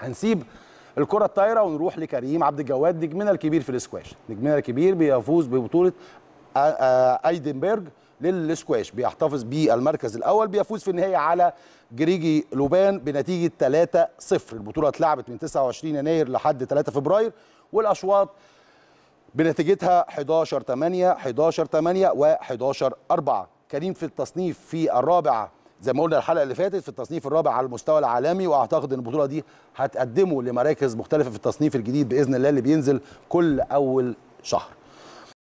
هنسيب الكرة الطايرة ونروح لكريم عبد الجواد نجمنا الكبير في الاسكواش نجمنا الكبير بيفوز ببطولة آه، آه، ايدنبرج للسكواش بيحتفظ بالمركز الاول بيفوز في النهايه على جريجي لوبان بنتيجه 3-0 البطوله اتلعبت من 29 يناير لحد 3 فبراير والاشواط بنتيجتها 11 8 11 8 و11 4 كريم في التصنيف في الرابع زي ما قلنا الحلقه اللي فاتت في التصنيف الرابع على المستوى العالمي واعتقد ان البطوله دي هتقدمه لمراكز مختلفه في التصنيف الجديد باذن الله اللي بينزل كل اول شهر